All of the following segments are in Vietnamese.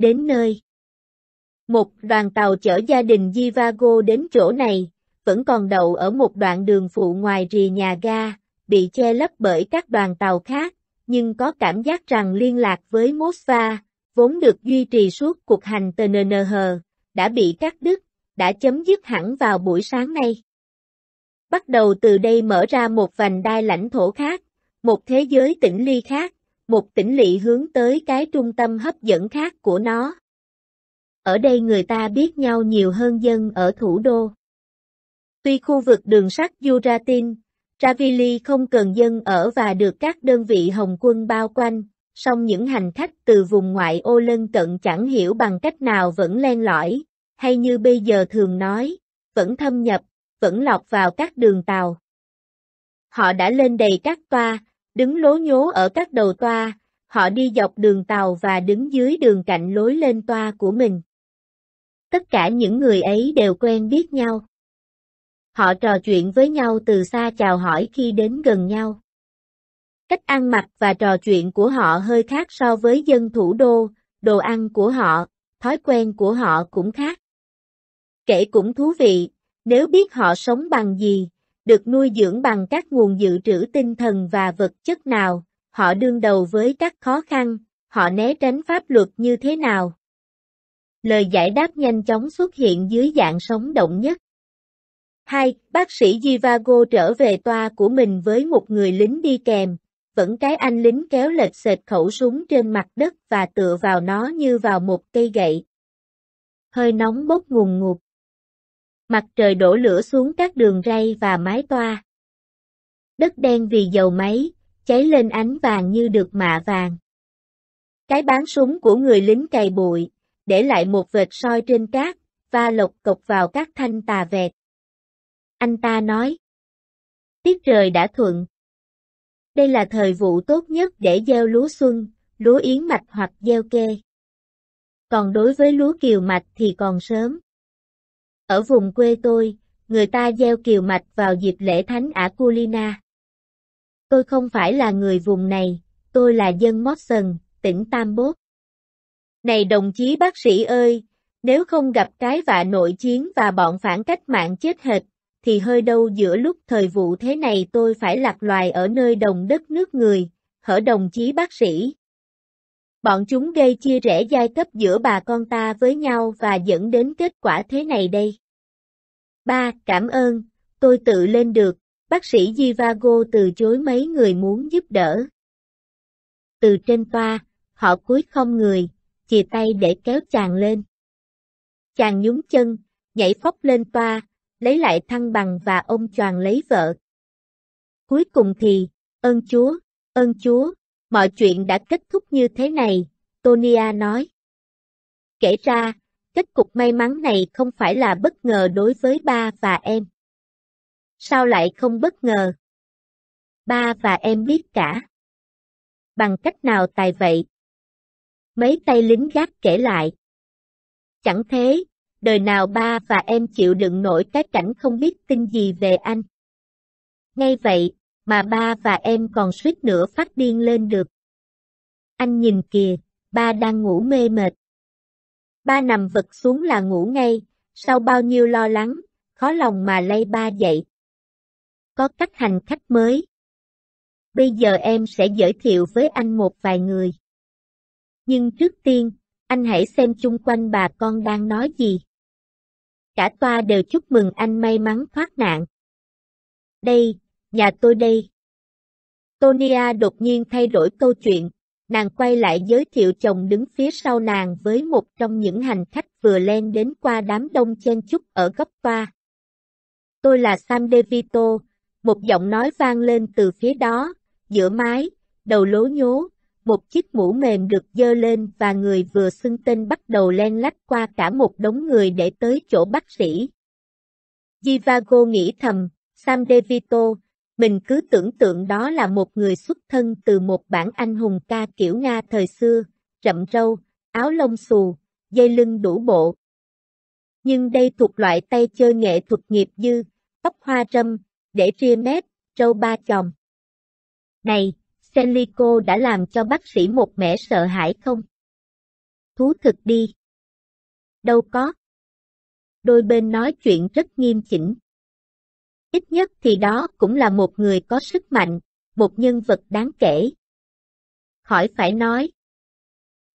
đến nơi. Một đoàn tàu chở gia đình Jivago đến chỗ này, vẫn còn đậu ở một đoạn đường phụ ngoài rìa nhà ga, bị che lấp bởi các đoàn tàu khác, nhưng có cảm giác rằng liên lạc với Mosva vốn được duy trì suốt cuộc hành TNNH, đã bị cắt đứt, đã chấm dứt hẳn vào buổi sáng nay. Bắt đầu từ đây mở ra một vành đai lãnh thổ khác, một thế giới tỉnh ly khác, một tỉnh lỵ hướng tới cái trung tâm hấp dẫn khác của nó. Ở đây người ta biết nhau nhiều hơn dân ở thủ đô. Tuy khu vực đường sắt Duratin, Ravili không cần dân ở và được các đơn vị Hồng quân bao quanh, song những hành khách từ vùng ngoại ô lân cận chẳng hiểu bằng cách nào vẫn len lỏi, hay như bây giờ thường nói, vẫn thâm nhập, vẫn lọc vào các đường tàu. Họ đã lên đầy các toa, đứng lố nhố ở các đầu toa, họ đi dọc đường tàu và đứng dưới đường cạnh lối lên toa của mình. Tất cả những người ấy đều quen biết nhau. Họ trò chuyện với nhau từ xa chào hỏi khi đến gần nhau. Cách ăn mặc và trò chuyện của họ hơi khác so với dân thủ đô, đồ ăn của họ, thói quen của họ cũng khác. Kể cũng thú vị, nếu biết họ sống bằng gì, được nuôi dưỡng bằng các nguồn dự trữ tinh thần và vật chất nào, họ đương đầu với các khó khăn, họ né tránh pháp luật như thế nào. Lời giải đáp nhanh chóng xuất hiện dưới dạng sống động nhất. 2. Bác sĩ Jivago trở về toa của mình với một người lính đi kèm, vẫn cái anh lính kéo lệch sệt khẩu súng trên mặt đất và tựa vào nó như vào một cây gậy. Hơi nóng bốc ngùng ngụt. Mặt trời đổ lửa xuống các đường ray và mái toa. Đất đen vì dầu máy, cháy lên ánh vàng như được mạ vàng. Cái bán súng của người lính cày bụi, để lại một vệt soi trên cát, và lộc cộc vào các thanh tà vẹt. Anh ta nói. Tiết trời đã thuận. Đây là thời vụ tốt nhất để gieo lúa xuân, lúa yến mạch hoặc gieo kê. Còn đối với lúa kiều mạch thì còn sớm. Ở vùng quê tôi, người ta gieo kiều mạch vào dịp lễ thánh Akulina. Tôi không phải là người vùng này, tôi là dân Mosson, tỉnh Tam Bốt. Này đồng chí bác sĩ ơi, nếu không gặp cái vạ nội chiến và bọn phản cách mạng chết hệt, thì hơi đâu giữa lúc thời vụ thế này tôi phải lạc loài ở nơi đồng đất nước người, hở đồng chí bác sĩ. Bọn chúng gây chia rẽ giai cấp giữa bà con ta với nhau và dẫn đến kết quả thế này đây. 3. Cảm ơn, tôi tự lên được, bác sĩ Jivago từ chối mấy người muốn giúp đỡ. Từ trên toa, họ cúi không người, chìa tay để kéo chàng lên. Chàng nhún chân, nhảy phóc lên toa, lấy lại thăng bằng và ôm choàng lấy vợ. Cuối cùng thì, ơn Chúa, ơn Chúa, Mọi chuyện đã kết thúc như thế này, Tonia nói. Kể ra, kết cục may mắn này không phải là bất ngờ đối với ba và em. Sao lại không bất ngờ? Ba và em biết cả. Bằng cách nào tài vậy? Mấy tay lính gác kể lại. Chẳng thế, đời nào ba và em chịu đựng nổi cái cảnh không biết tin gì về anh. Ngay vậy, mà ba và em còn suýt nữa phát điên lên được. Anh nhìn kìa, ba đang ngủ mê mệt. Ba nằm vật xuống là ngủ ngay, sau bao nhiêu lo lắng, khó lòng mà lay ba dậy. Có cách hành khách mới. Bây giờ em sẽ giới thiệu với anh một vài người. Nhưng trước tiên, anh hãy xem chung quanh bà con đang nói gì. Cả toa đều chúc mừng anh may mắn thoát nạn. Đây, nhà tôi đây. Tonia đột nhiên thay đổi câu chuyện, nàng quay lại giới thiệu chồng đứng phía sau nàng với một trong những hành khách vừa len đến qua đám đông chen chúc ở góc toa. Tôi là Sam DeVito, một giọng nói vang lên từ phía đó, giữa mái, đầu lố nhố, một chiếc mũ mềm được dơ lên và người vừa xưng tên bắt đầu len lách qua cả một đống người để tới chỗ bác sĩ. Divago nghĩ thầm, Sam DeVito, mình cứ tưởng tượng đó là một người xuất thân từ một bản anh hùng ca kiểu Nga thời xưa, rậm râu, áo lông xù, dây lưng đủ bộ. Nhưng đây thuộc loại tay chơi nghệ thuật nghiệp dư, tóc hoa râm, để ria mép, râu ba chòm. Này, Senlico đã làm cho bác sĩ một mẻ sợ hãi không? Thú thực đi. Đâu có. Đôi bên nói chuyện rất nghiêm chỉnh ít nhất thì đó cũng là một người có sức mạnh, một nhân vật đáng kể. Khỏi phải nói.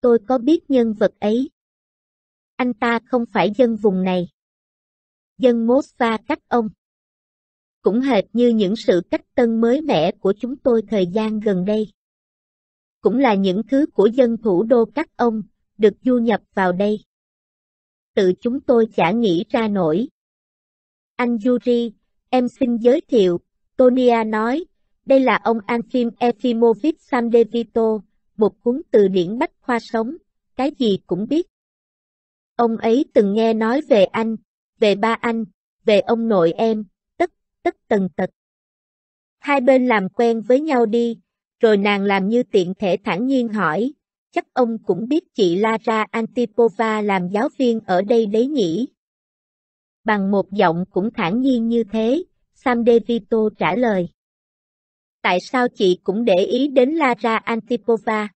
Tôi có biết nhân vật ấy. Anh ta không phải dân vùng này. Dân Mosva cách ông. Cũng hệt như những sự cách tân mới mẻ của chúng tôi thời gian gần đây. Cũng là những thứ của dân thủ đô các ông, được du nhập vào đây. Tự chúng tôi chả nghĩ ra nổi. Anh Yuri, Em xin giới thiệu, Tonia nói, đây là ông Anfim Efimovic Samdevito, một cuốn từ điển bách khoa sống, cái gì cũng biết. Ông ấy từng nghe nói về anh, về ba anh, về ông nội em, tất, tất tần tật. Hai bên làm quen với nhau đi, rồi nàng làm như tiện thể thản nhiên hỏi, chắc ông cũng biết chị Lara Antipova làm giáo viên ở đây đấy nhỉ? bằng một giọng cũng thản nhiên như thế, Sam DeVito trả lời. Tại sao chị cũng để ý đến Lara Antipova?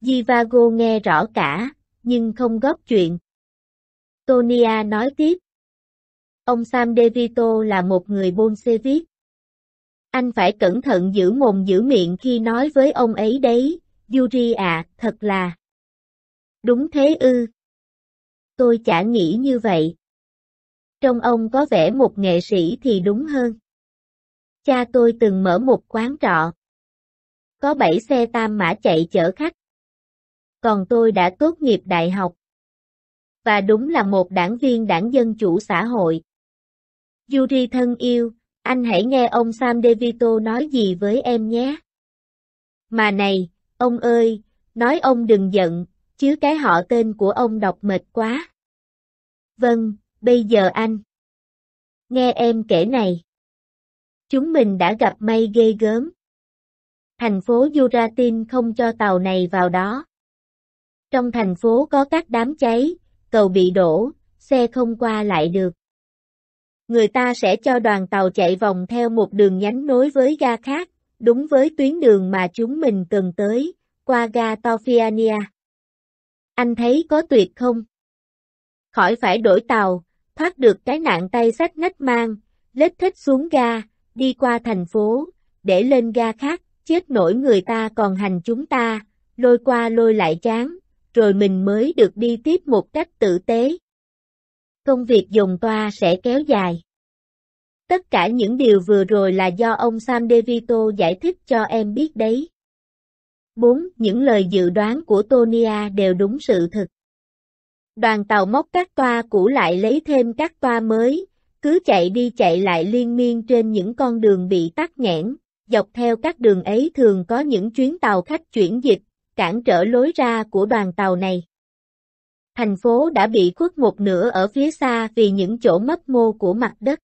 Divago nghe rõ cả, nhưng không góp chuyện. Tonia nói tiếp. Ông Sam DeVito là một người buôn xe viết. Anh phải cẩn thận giữ mồm giữ miệng khi nói với ông ấy đấy, Yuri à, thật là... Đúng thế ư. Tôi chả nghĩ như vậy trông ông có vẻ một nghệ sĩ thì đúng hơn. Cha tôi từng mở một quán trọ. Có 7 xe tam mã chạy chở khách. Còn tôi đã tốt nghiệp đại học. Và đúng là một đảng viên đảng Dân Chủ Xã hội. Yuri thân yêu, anh hãy nghe ông Sam DeVito nói gì với em nhé. Mà này, ông ơi, nói ông đừng giận, chứ cái họ tên của ông đọc mệt quá. Vâng, Bây giờ anh. Nghe em kể này. Chúng mình đã gặp may ghê gớm. Thành phố Duratin không cho tàu này vào đó. Trong thành phố có các đám cháy, cầu bị đổ, xe không qua lại được. Người ta sẽ cho đoàn tàu chạy vòng theo một đường nhánh nối với ga khác, đúng với tuyến đường mà chúng mình cần tới, qua ga Tofiania. Anh thấy có tuyệt không? Khỏi phải đổi tàu, thoát được cái nạn tay sách nách mang, lết thích xuống ga, đi qua thành phố, để lên ga khác, chết nổi người ta còn hành chúng ta, lôi qua lôi lại chán, rồi mình mới được đi tiếp một cách tử tế. Công việc dùng toa sẽ kéo dài. Tất cả những điều vừa rồi là do ông Sam DeVito giải thích cho em biết đấy. 4. Những lời dự đoán của Tonia đều đúng sự thật. Đoàn tàu móc các toa cũ lại lấy thêm các toa mới, cứ chạy đi chạy lại liên miên trên những con đường bị tắc nghẽn, dọc theo các đường ấy thường có những chuyến tàu khách chuyển dịch, cản trở lối ra của đoàn tàu này. Thành phố đã bị khuất một nửa ở phía xa vì những chỗ mất mô của mặt đất.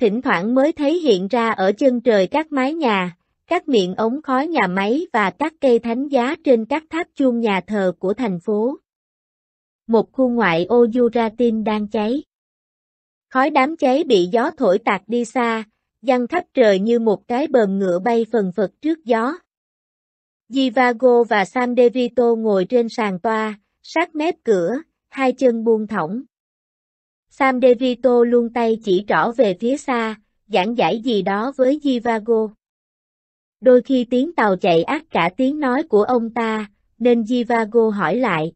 Thỉnh thoảng mới thấy hiện ra ở chân trời các mái nhà, các miệng ống khói nhà máy và các cây thánh giá trên các tháp chuông nhà thờ của thành phố một khu ngoại ô Uratin đang cháy. Khói đám cháy bị gió thổi tạt đi xa, văng khắp trời như một cái bờm ngựa bay phần phật trước gió. Divago và Sam Devito ngồi trên sàn toa, sát mép cửa, hai chân buông thõng. Sam Devito luôn tay chỉ trỏ về phía xa, giảng giải gì đó với Divago. Đôi khi tiếng tàu chạy ác cả tiếng nói của ông ta, nên Divago hỏi lại.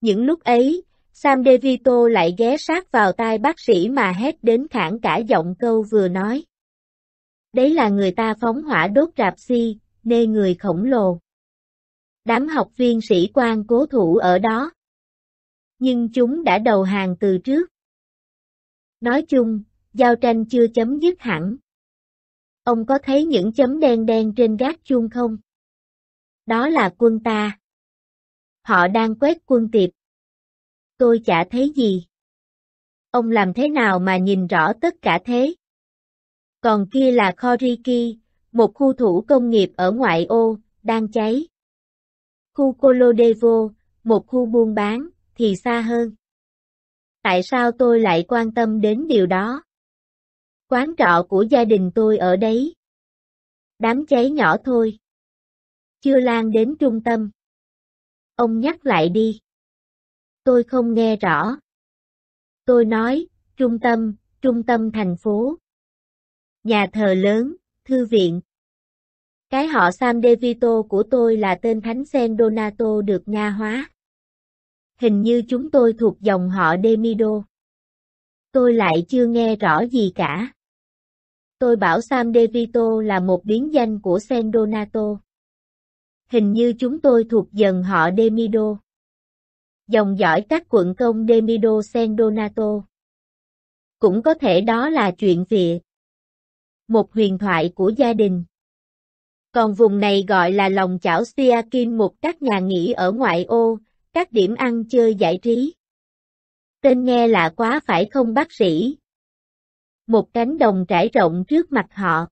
Những lúc ấy, Sam DeVito lại ghé sát vào tai bác sĩ mà hét đến khản cả giọng câu vừa nói. Đấy là người ta phóng hỏa đốt rạp si, nê người khổng lồ. Đám học viên sĩ quan cố thủ ở đó. Nhưng chúng đã đầu hàng từ trước. Nói chung, giao tranh chưa chấm dứt hẳn. Ông có thấy những chấm đen đen trên gác chuông không? Đó là quân ta. Họ đang quét quân tiệp. Tôi chả thấy gì. Ông làm thế nào mà nhìn rõ tất cả thế? Còn kia là Koriki, một khu thủ công nghiệp ở ngoại ô, đang cháy. Khu Colodevo, một khu buôn bán, thì xa hơn. Tại sao tôi lại quan tâm đến điều đó? Quán trọ của gia đình tôi ở đấy. Đám cháy nhỏ thôi. Chưa lan đến trung tâm. Ông nhắc lại đi. Tôi không nghe rõ. Tôi nói, trung tâm, trung tâm thành phố. Nhà thờ lớn, thư viện. Cái họ Sam De Vito của tôi là tên thánh Sen Donato được Nga hóa. Hình như chúng tôi thuộc dòng họ Demido. Tôi lại chưa nghe rõ gì cả. Tôi bảo Sam De Vito là một biến danh của Sen Donato hình như chúng tôi thuộc dần họ Demido. Dòng dõi các quận công Demido Sen Donato. Cũng có thể đó là chuyện vịa. Một huyền thoại của gia đình. Còn vùng này gọi là lòng chảo Siakin một các nhà nghỉ ở ngoại ô, các điểm ăn chơi giải trí. Tên nghe lạ quá phải không bác sĩ? Một cánh đồng trải rộng trước mặt họ.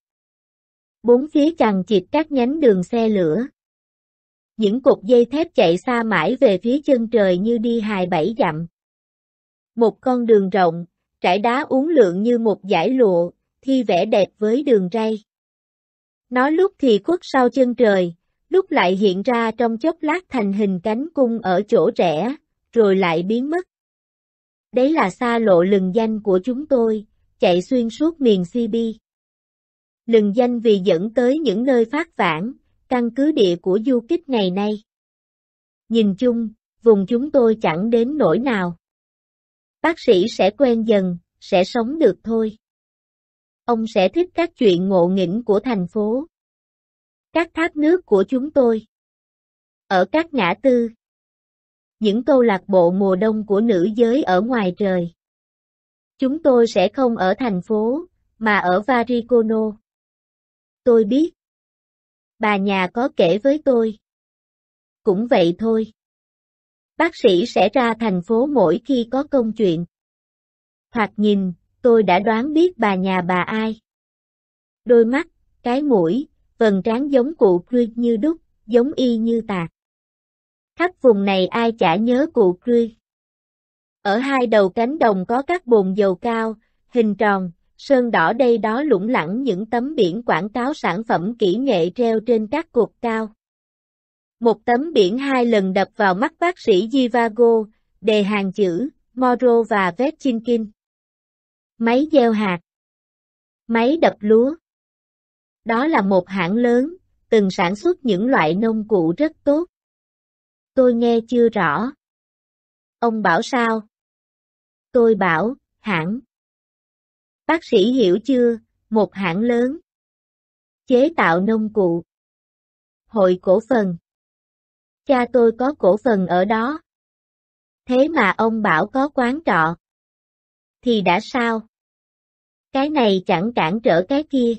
Bốn phía chằng chịt các nhánh đường xe lửa những cục dây thép chạy xa mãi về phía chân trời như đi hài bảy dặm. Một con đường rộng, trải đá uống lượng như một dải lụa, thi vẽ đẹp với đường ray. Nó lúc thì khuất sau chân trời, lúc lại hiện ra trong chốc lát thành hình cánh cung ở chỗ rẽ, rồi lại biến mất. Đấy là xa lộ lừng danh của chúng tôi, chạy xuyên suốt miền CB. Lừng danh vì dẫn tới những nơi phát vãng, căn cứ địa của du kích ngày nay. Nhìn chung, vùng chúng tôi chẳng đến nỗi nào. Bác sĩ sẽ quen dần, sẽ sống được thôi. Ông sẽ thích các chuyện ngộ nghĩnh của thành phố. Các thác nước của chúng tôi. Ở các ngã tư. Những câu lạc bộ mùa đông của nữ giới ở ngoài trời. Chúng tôi sẽ không ở thành phố, mà ở Varicono. Tôi biết bà nhà có kể với tôi. Cũng vậy thôi. Bác sĩ sẽ ra thành phố mỗi khi có công chuyện. Thoạt nhìn, tôi đã đoán biết bà nhà bà ai. Đôi mắt, cái mũi, vần trán giống cụ Krug như đúc, giống y như tạc. Khắp vùng này ai chả nhớ cụ Krug. Ở hai đầu cánh đồng có các bồn dầu cao, hình tròn, sơn đỏ đây đó lủng lẳng những tấm biển quảng cáo sản phẩm kỹ nghệ treo trên các cột cao. Một tấm biển hai lần đập vào mắt bác sĩ Jivago, đề hàng chữ, Moro và Vetchinkin. Máy gieo hạt. Máy đập lúa. Đó là một hãng lớn, từng sản xuất những loại nông cụ rất tốt. Tôi nghe chưa rõ. Ông bảo sao? Tôi bảo, hãng. Bác sĩ hiểu chưa, một hãng lớn. Chế tạo nông cụ. Hội cổ phần. Cha tôi có cổ phần ở đó. Thế mà ông bảo có quán trọ. Thì đã sao? Cái này chẳng cản trở cái kia.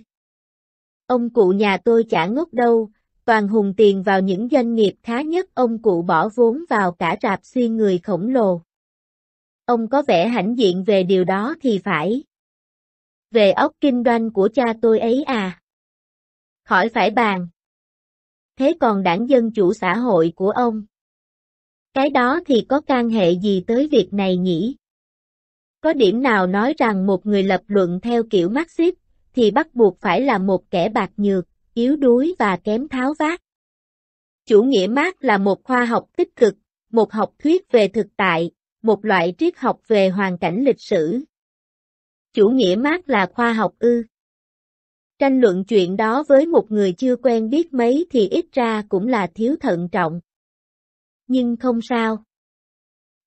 Ông cụ nhà tôi chả ngốc đâu, toàn hùng tiền vào những doanh nghiệp khá nhất ông cụ bỏ vốn vào cả rạp xuyên người khổng lồ. Ông có vẻ hãnh diện về điều đó thì phải. Về ốc kinh doanh của cha tôi ấy à? Khỏi phải bàn. Thế còn đảng Dân Chủ Xã hội của ông? Cái đó thì có can hệ gì tới việc này nhỉ? Có điểm nào nói rằng một người lập luận theo kiểu Marxist thì bắt buộc phải là một kẻ bạc nhược, yếu đuối và kém tháo vát. Chủ nghĩa Marx là một khoa học tích cực, một học thuyết về thực tại, một loại triết học về hoàn cảnh lịch sử, chủ nghĩa mát là khoa học ư. Tranh luận chuyện đó với một người chưa quen biết mấy thì ít ra cũng là thiếu thận trọng. Nhưng không sao.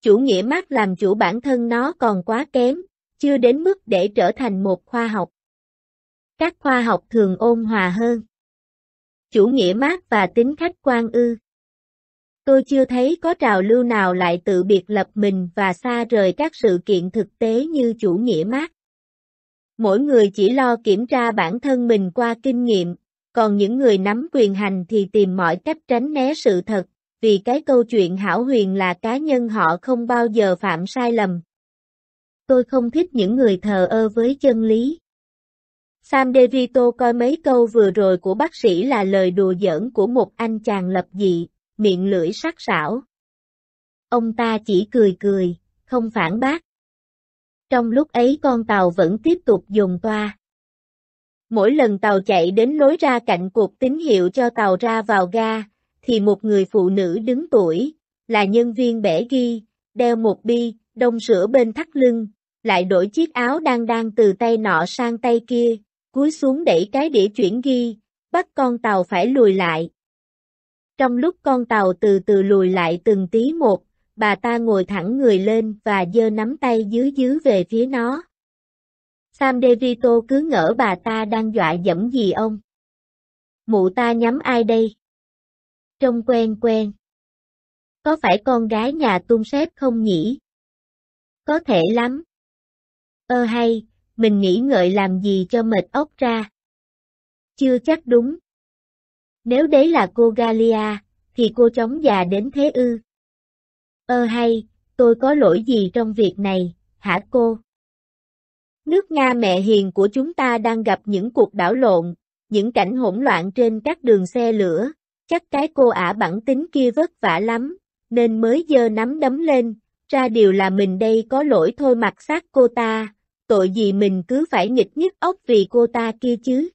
Chủ nghĩa mát làm chủ bản thân nó còn quá kém, chưa đến mức để trở thành một khoa học. Các khoa học thường ôn hòa hơn. Chủ nghĩa mát và tính khách quan ư. Tôi chưa thấy có trào lưu nào lại tự biệt lập mình và xa rời các sự kiện thực tế như chủ nghĩa mát mỗi người chỉ lo kiểm tra bản thân mình qua kinh nghiệm, còn những người nắm quyền hành thì tìm mọi cách tránh né sự thật, vì cái câu chuyện hảo huyền là cá nhân họ không bao giờ phạm sai lầm. Tôi không thích những người thờ ơ với chân lý. Sam Derito coi mấy câu vừa rồi của bác sĩ là lời đùa giỡn của một anh chàng lập dị, miệng lưỡi sắc sảo. Ông ta chỉ cười cười, không phản bác trong lúc ấy con tàu vẫn tiếp tục dùng toa. Mỗi lần tàu chạy đến lối ra cạnh cuộc tín hiệu cho tàu ra vào ga, thì một người phụ nữ đứng tuổi, là nhân viên bể ghi, đeo một bi, đông sữa bên thắt lưng, lại đổi chiếc áo đang đang từ tay nọ sang tay kia, cúi xuống đẩy cái đĩa chuyển ghi, bắt con tàu phải lùi lại. Trong lúc con tàu từ từ lùi lại từng tí một, bà ta ngồi thẳng người lên và giơ nắm tay dứ dứ về phía nó. Sam DeVito cứ ngỡ bà ta đang dọa dẫm gì ông. Mụ ta nhắm ai đây? Trông quen quen. Có phải con gái nhà tung sếp không nhỉ? Có thể lắm. Ơ hay, mình nghĩ ngợi làm gì cho mệt ốc ra. Chưa chắc đúng. Nếu đấy là cô Galia, thì cô chóng già đến thế ư. Ơ hay, tôi có lỗi gì trong việc này, hả cô? Nước Nga mẹ hiền của chúng ta đang gặp những cuộc đảo lộn, những cảnh hỗn loạn trên các đường xe lửa, chắc cái cô ả bản tính kia vất vả lắm, nên mới giơ nắm đấm lên, ra điều là mình đây có lỗi thôi mặc sát cô ta, tội gì mình cứ phải nghịch nhức ốc vì cô ta kia chứ.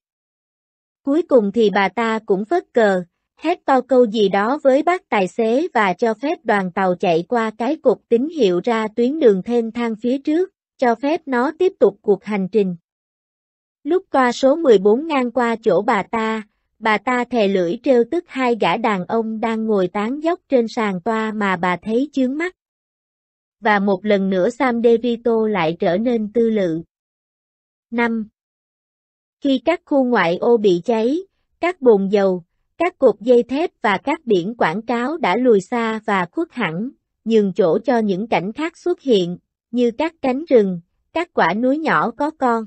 Cuối cùng thì bà ta cũng phớt cờ, hét to câu gì đó với bác tài xế và cho phép đoàn tàu chạy qua cái cột tín hiệu ra tuyến đường thêm thang phía trước, cho phép nó tiếp tục cuộc hành trình. Lúc toa số 14 ngang qua chỗ bà ta, bà ta thè lưỡi trêu tức hai gã đàn ông đang ngồi tán dốc trên sàn toa mà bà thấy chướng mắt. Và một lần nữa Sam DeVito lại trở nên tư lự. 5. Khi các khu ngoại ô bị cháy, các bồn dầu, các cột dây thép và các biển quảng cáo đã lùi xa và khuất hẳn, nhường chỗ cho những cảnh khác xuất hiện, như các cánh rừng, các quả núi nhỏ có con.